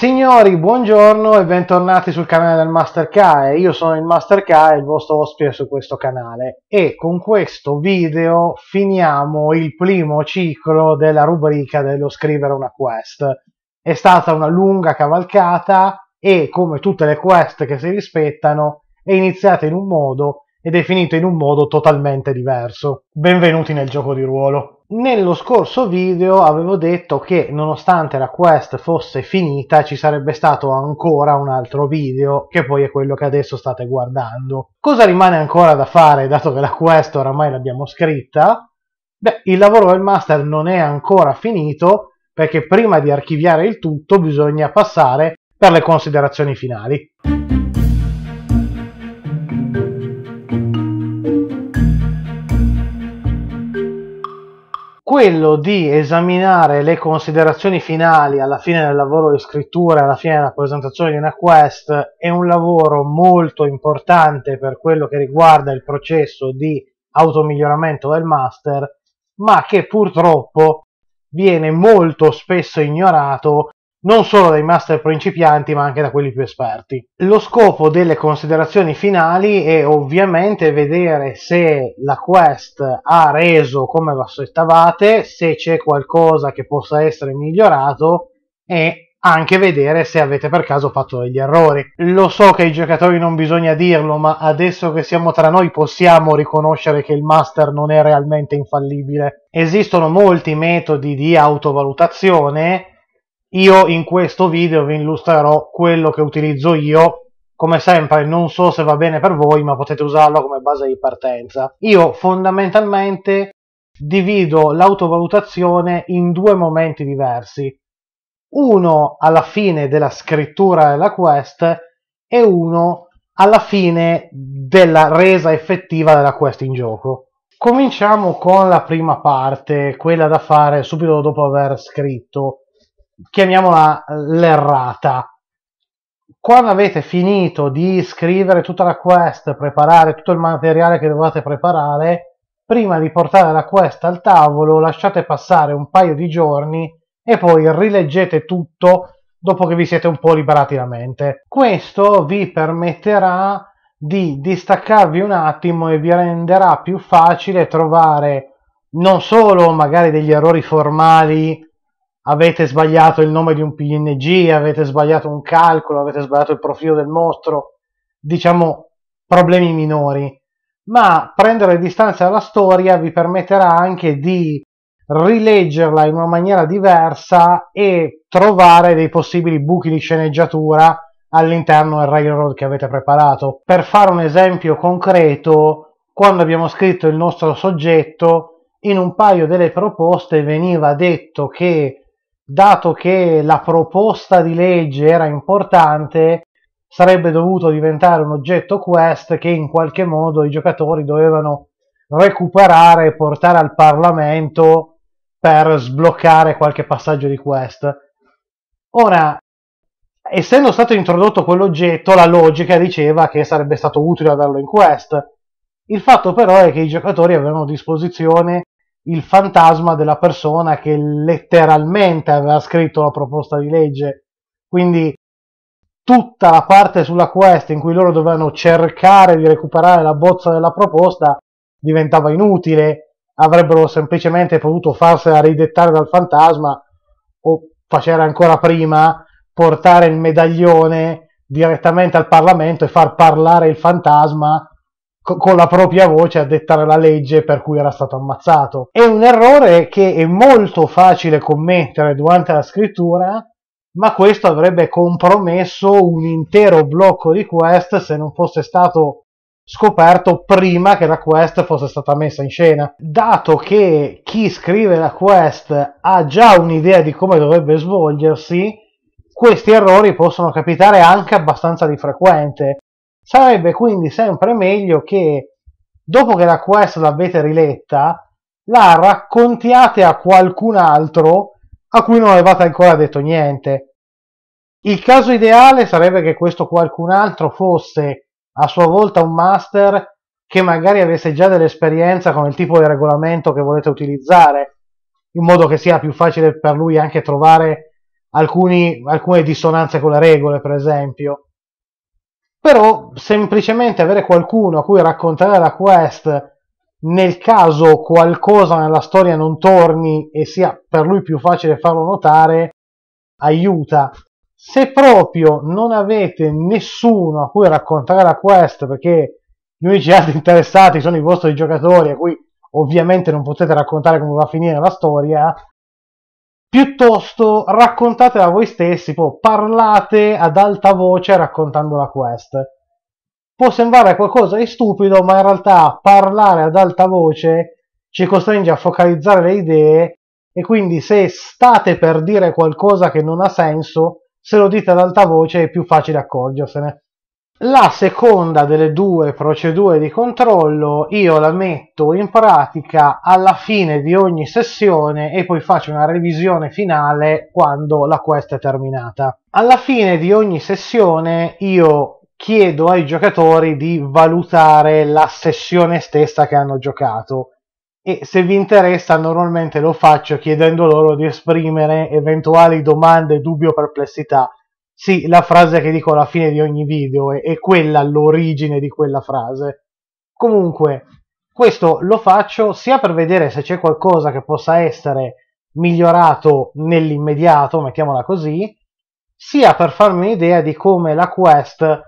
Signori, buongiorno e bentornati sul canale del Master K. Io sono il Master K, il vostro ospite su questo canale e con questo video finiamo il primo ciclo della rubrica dello scrivere una quest. È stata una lunga cavalcata e come tutte le quest che si rispettano è iniziata in un modo ed è finita in un modo totalmente diverso. Benvenuti nel gioco di ruolo. Nello scorso video avevo detto che nonostante la quest fosse finita ci sarebbe stato ancora un altro video che poi è quello che adesso state guardando. Cosa rimane ancora da fare dato che la quest oramai l'abbiamo scritta? Beh, il lavoro del master non è ancora finito perché prima di archiviare il tutto bisogna passare per le considerazioni finali. quello di esaminare le considerazioni finali alla fine del lavoro di scrittura, alla fine della presentazione di una quest, è un lavoro molto importante per quello che riguarda il processo di automiglioramento del master, ma che purtroppo viene molto spesso ignorato non solo dai master principianti ma anche da quelli più esperti. Lo scopo delle considerazioni finali è ovviamente vedere se la quest ha reso come vi aspettavate, se c'è qualcosa che possa essere migliorato e anche vedere se avete per caso fatto degli errori. Lo so che ai giocatori non bisogna dirlo, ma adesso che siamo tra noi possiamo riconoscere che il master non è realmente infallibile. Esistono molti metodi di autovalutazione io in questo video vi illustrerò quello che utilizzo io come sempre non so se va bene per voi ma potete usarlo come base di partenza io fondamentalmente divido l'autovalutazione in due momenti diversi uno alla fine della scrittura della quest e uno alla fine della resa effettiva della quest in gioco cominciamo con la prima parte quella da fare subito dopo aver scritto chiamiamola l'errata. Quando avete finito di scrivere tutta la quest, preparare tutto il materiale che dovevate preparare, prima di portare la quest al tavolo lasciate passare un paio di giorni e poi rileggete tutto dopo che vi siete un po' liberati la mente. Questo vi permetterà di distaccarvi un attimo e vi renderà più facile trovare non solo magari degli errori formali avete sbagliato il nome di un PNG, avete sbagliato un calcolo, avete sbagliato il profilo del mostro, diciamo problemi minori, ma prendere distanza dalla storia vi permetterà anche di rileggerla in una maniera diversa e trovare dei possibili buchi di sceneggiatura all'interno del railroad che avete preparato. Per fare un esempio concreto, quando abbiamo scritto il nostro soggetto, in un paio delle proposte veniva detto che dato che la proposta di legge era importante, sarebbe dovuto diventare un oggetto quest che in qualche modo i giocatori dovevano recuperare e portare al Parlamento per sbloccare qualche passaggio di quest. Ora, essendo stato introdotto quell'oggetto, la logica diceva che sarebbe stato utile averlo in quest. Il fatto però è che i giocatori avevano a disposizione il fantasma della persona che letteralmente aveva scritto la proposta di legge. Quindi tutta la parte sulla quest in cui loro dovevano cercare di recuperare la bozza della proposta diventava inutile, avrebbero semplicemente potuto farsela ridettare dal fantasma o facere ancora prima portare il medaglione direttamente al Parlamento e far parlare il fantasma con la propria voce a dettare la legge per cui era stato ammazzato. È un errore che è molto facile commettere durante la scrittura, ma questo avrebbe compromesso un intero blocco di quest se non fosse stato scoperto prima che la quest fosse stata messa in scena. Dato che chi scrive la quest ha già un'idea di come dovrebbe svolgersi, questi errori possono capitare anche abbastanza di frequente Sarebbe quindi sempre meglio che, dopo che la quest l'avete riletta, la raccontiate a qualcun altro a cui non avevate ancora detto niente. Il caso ideale sarebbe che questo qualcun altro fosse a sua volta un master che magari avesse già dell'esperienza con il tipo di regolamento che volete utilizzare, in modo che sia più facile per lui anche trovare alcuni, alcune dissonanze con le regole, per esempio però semplicemente avere qualcuno a cui raccontare la quest nel caso qualcosa nella storia non torni e sia per lui più facile farlo notare, aiuta. Se proprio non avete nessuno a cui raccontare la quest, perché gli unici altri interessati sono i vostri giocatori, a cui ovviamente non potete raccontare come va a finire la storia, piuttosto raccontatela voi stessi, parlate ad alta voce raccontando la quest. Può sembrare qualcosa di stupido, ma in realtà parlare ad alta voce ci costringe a focalizzare le idee e quindi se state per dire qualcosa che non ha senso, se lo dite ad alta voce è più facile accorgersene. La seconda delle due procedure di controllo io la metto in pratica alla fine di ogni sessione e poi faccio una revisione finale quando la quest è terminata. Alla fine di ogni sessione io chiedo ai giocatori di valutare la sessione stessa che hanno giocato e se vi interessa normalmente lo faccio chiedendo loro di esprimere eventuali domande, dubbi o perplessità sì, la frase che dico alla fine di ogni video è, è quella l'origine di quella frase. Comunque, questo lo faccio sia per vedere se c'è qualcosa che possa essere migliorato nell'immediato, mettiamola così, sia per farmi un'idea di come la quest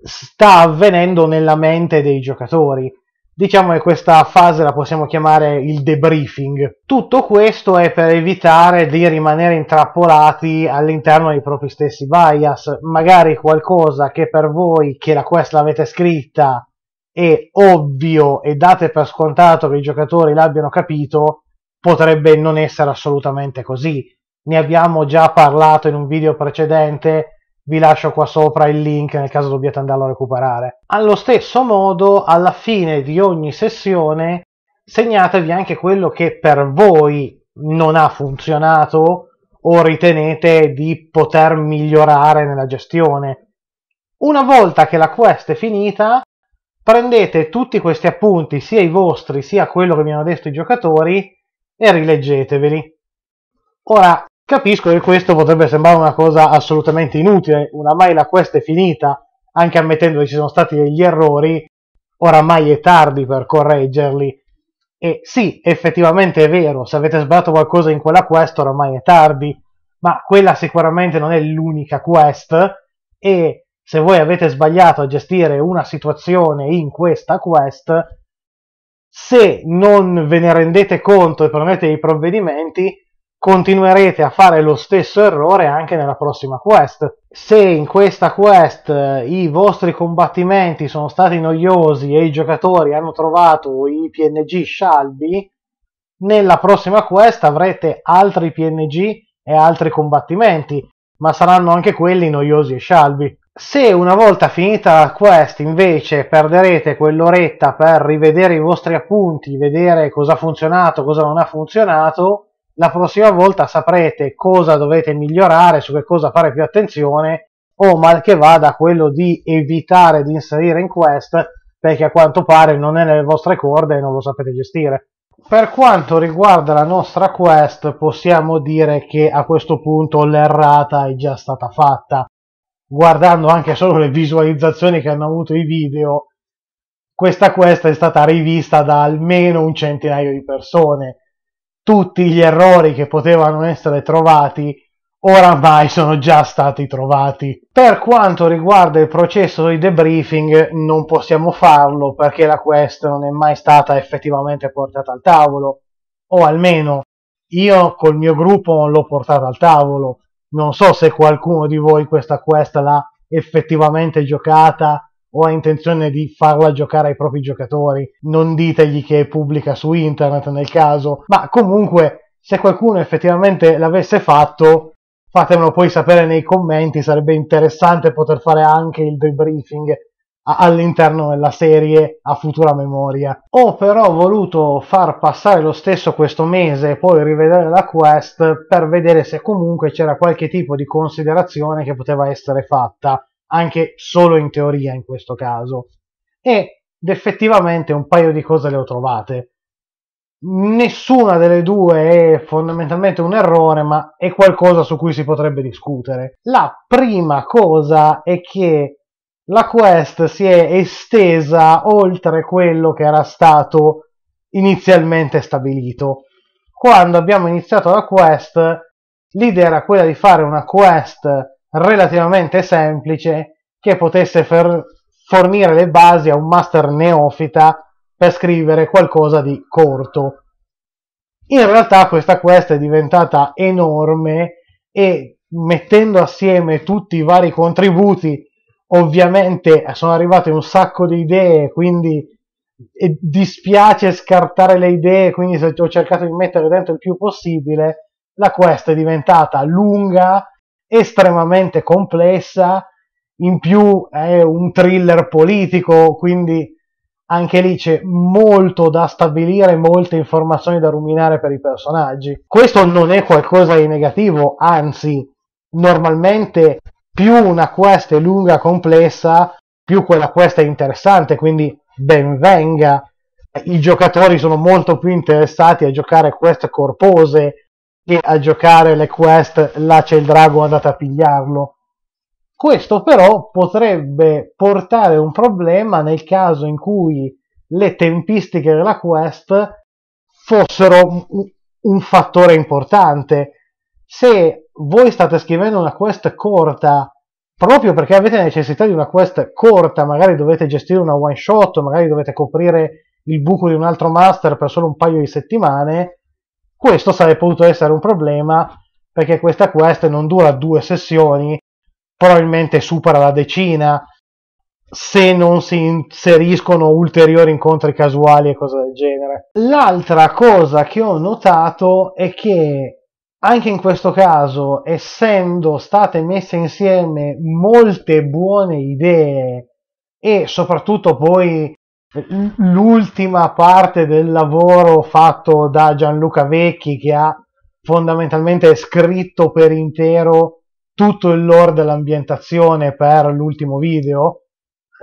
sta avvenendo nella mente dei giocatori. Diciamo che questa fase la possiamo chiamare il debriefing. Tutto questo è per evitare di rimanere intrappolati all'interno dei propri stessi bias. Magari qualcosa che per voi, che la quest l'avete scritta, è ovvio e date per scontato che i giocatori l'abbiano capito, potrebbe non essere assolutamente così. Ne abbiamo già parlato in un video precedente vi lascio qua sopra il link nel caso dobbiate andarlo a recuperare. Allo stesso modo, alla fine di ogni sessione, segnatevi anche quello che per voi non ha funzionato o ritenete di poter migliorare nella gestione. Una volta che la quest è finita, prendete tutti questi appunti, sia i vostri sia quello che mi hanno detto i giocatori, e rileggeteveli. Ora, Capisco che questo potrebbe sembrare una cosa assolutamente inutile, oramai la quest è finita, anche ammettendo che ci sono stati degli errori, oramai è tardi per correggerli. E sì, effettivamente è vero, se avete sbagliato qualcosa in quella quest oramai è tardi, ma quella sicuramente non è l'unica quest e se voi avete sbagliato a gestire una situazione in questa quest, se non ve ne rendete conto e prendete i provvedimenti, continuerete a fare lo stesso errore anche nella prossima quest. Se in questa quest eh, i vostri combattimenti sono stati noiosi e i giocatori hanno trovato i PNG scialbi, nella prossima quest avrete altri PNG e altri combattimenti, ma saranno anche quelli noiosi e scialbi. Se una volta finita la quest invece perderete quell'oretta per rivedere i vostri appunti, vedere cosa ha funzionato, cosa non ha funzionato, la prossima volta saprete cosa dovete migliorare, su che cosa fare più attenzione o mal che vada quello di evitare di inserire in quest perché a quanto pare non è nelle vostre corde e non lo sapete gestire. Per quanto riguarda la nostra quest possiamo dire che a questo punto l'errata è già stata fatta. Guardando anche solo le visualizzazioni che hanno avuto i video, questa quest è stata rivista da almeno un centinaio di persone tutti gli errori che potevano essere trovati oramai sono già stati trovati. Per quanto riguarda il processo di debriefing non possiamo farlo perché la quest non è mai stata effettivamente portata al tavolo, o almeno io col mio gruppo non l'ho portata al tavolo. Non so se qualcuno di voi questa quest l'ha effettivamente giocata o ha intenzione di farla giocare ai propri giocatori, non ditegli che è pubblica su internet nel caso, ma comunque se qualcuno effettivamente l'avesse fatto, fatemelo poi sapere nei commenti, sarebbe interessante poter fare anche il debriefing all'interno della serie a futura memoria. Ho però voluto far passare lo stesso questo mese e poi rivedere la quest per vedere se comunque c'era qualche tipo di considerazione che poteva essere fatta anche solo in teoria in questo caso. Ed effettivamente un paio di cose le ho trovate. Nessuna delle due è fondamentalmente un errore, ma è qualcosa su cui si potrebbe discutere. La prima cosa è che la quest si è estesa oltre quello che era stato inizialmente stabilito. Quando abbiamo iniziato la quest, l'idea era quella di fare una quest relativamente semplice che potesse fornire le basi a un master neofita per scrivere qualcosa di corto. In realtà questa quest è diventata enorme e mettendo assieme tutti i vari contributi, ovviamente sono arrivate un sacco di idee, quindi dispiace scartare le idee, quindi ho cercato di mettere dentro il più possibile, la quest è diventata lunga, estremamente complessa, in più è un thriller politico, quindi anche lì c'è molto da stabilire, molte informazioni da ruminare per i personaggi. Questo non è qualcosa di negativo, anzi, normalmente più una quest è lunga e complessa, più quella quest è interessante, quindi ben venga. I giocatori sono molto più interessati a giocare quest corpose e a giocare le quest là c'è il drago andate a pigliarlo. Questo però potrebbe portare un problema nel caso in cui le tempistiche della quest fossero un fattore importante. Se voi state scrivendo una quest corta proprio perché avete necessità di una quest corta, magari dovete gestire una one shot, magari dovete coprire il buco di un altro master per solo un paio di settimane, questo sarebbe potuto essere un problema perché questa quest non dura due sessioni, probabilmente supera la decina se non si inseriscono ulteriori incontri casuali e cose del genere. L'altra cosa che ho notato è che anche in questo caso, essendo state messe insieme molte buone idee e soprattutto poi l'ultima parte del lavoro fatto da Gianluca Vecchi che ha fondamentalmente scritto per intero tutto il lore dell'ambientazione per l'ultimo video.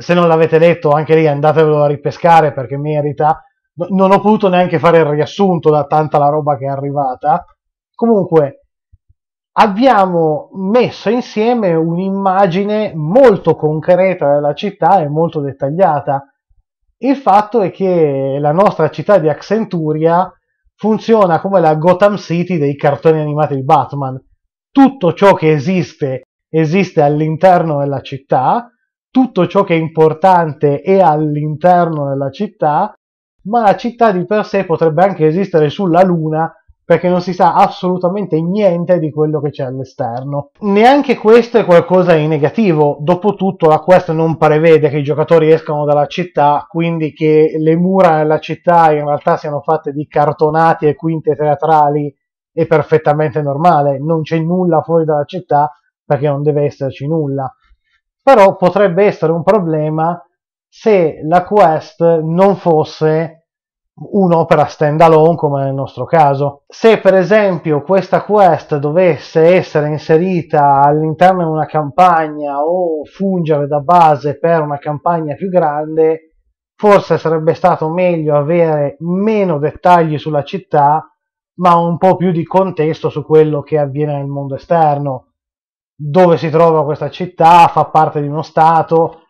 Se non l'avete letto, anche lì andatevelo a ripescare perché merita. Non ho potuto neanche fare il riassunto da tanta la roba che è arrivata. Comunque, abbiamo messo insieme un'immagine molto concreta della città e molto dettagliata il fatto è che la nostra città di Accenturia funziona come la Gotham City dei cartoni animati di Batman. Tutto ciò che esiste esiste all'interno della città, tutto ciò che è importante è all'interno della città, ma la città di per sé potrebbe anche esistere sulla Luna perché non si sa assolutamente niente di quello che c'è all'esterno. Neanche questo è qualcosa di negativo, dopotutto la quest non prevede che i giocatori escano dalla città, quindi che le mura della città in realtà siano fatte di cartonati e quinte teatrali è perfettamente normale, non c'è nulla fuori dalla città perché non deve esserci nulla. Però potrebbe essere un problema se la quest non fosse un'opera stand alone come nel nostro caso. Se per esempio questa quest dovesse essere inserita all'interno di una campagna o fungere da base per una campagna più grande, forse sarebbe stato meglio avere meno dettagli sulla città, ma un po' più di contesto su quello che avviene nel mondo esterno. Dove si trova questa città, fa parte di uno stato,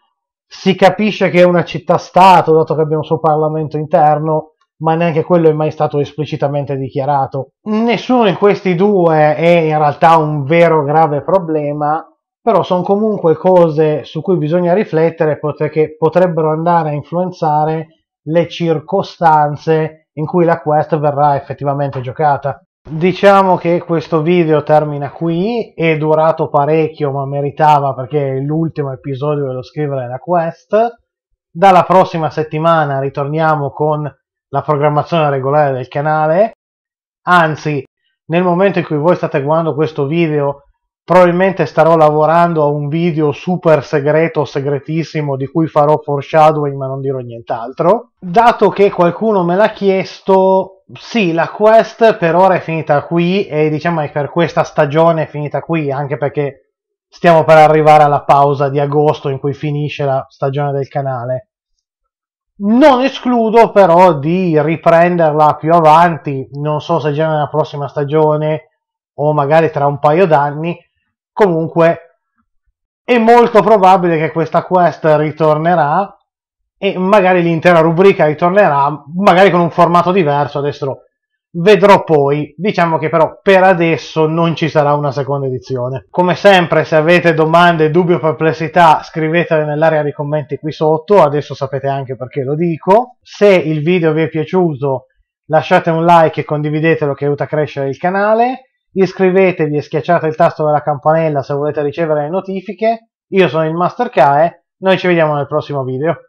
si capisce che è una città-stato, dato che abbiamo il suo Parlamento interno, ma neanche quello è mai stato esplicitamente dichiarato. Nessuno di questi due è in realtà un vero grave problema, però sono comunque cose su cui bisogna riflettere perché potrebbero andare a influenzare le circostanze in cui la quest verrà effettivamente giocata. Diciamo che questo video termina qui, è durato parecchio ma meritava perché è l'ultimo episodio dello scrivere la quest. Dalla prossima settimana ritorniamo con la programmazione regolare del canale, anzi nel momento in cui voi state guardando questo video probabilmente starò lavorando a un video super segreto, segretissimo, di cui farò foreshadowing ma non dirò nient'altro. Dato che qualcuno me l'ha chiesto, sì, la quest per ora è finita qui e diciamo che per questa stagione è finita qui, anche perché stiamo per arrivare alla pausa di agosto in cui finisce la stagione del canale. Non escludo però di riprenderla più avanti, non so se già nella prossima stagione o magari tra un paio d'anni, comunque è molto probabile che questa quest ritornerà e magari l'intera rubrica ritornerà, magari con un formato diverso, adesso vedrò poi. Diciamo che però per adesso non ci sarà una seconda edizione. Come sempre, se avete domande, dubbi o perplessità, scrivetele nell'area dei commenti qui sotto, adesso sapete anche perché lo dico. Se il video vi è piaciuto, lasciate un like e condividetelo che aiuta a crescere il canale. Iscrivetevi e schiacciate il tasto della campanella se volete ricevere le notifiche. Io sono il Master Kae, noi ci vediamo nel prossimo video.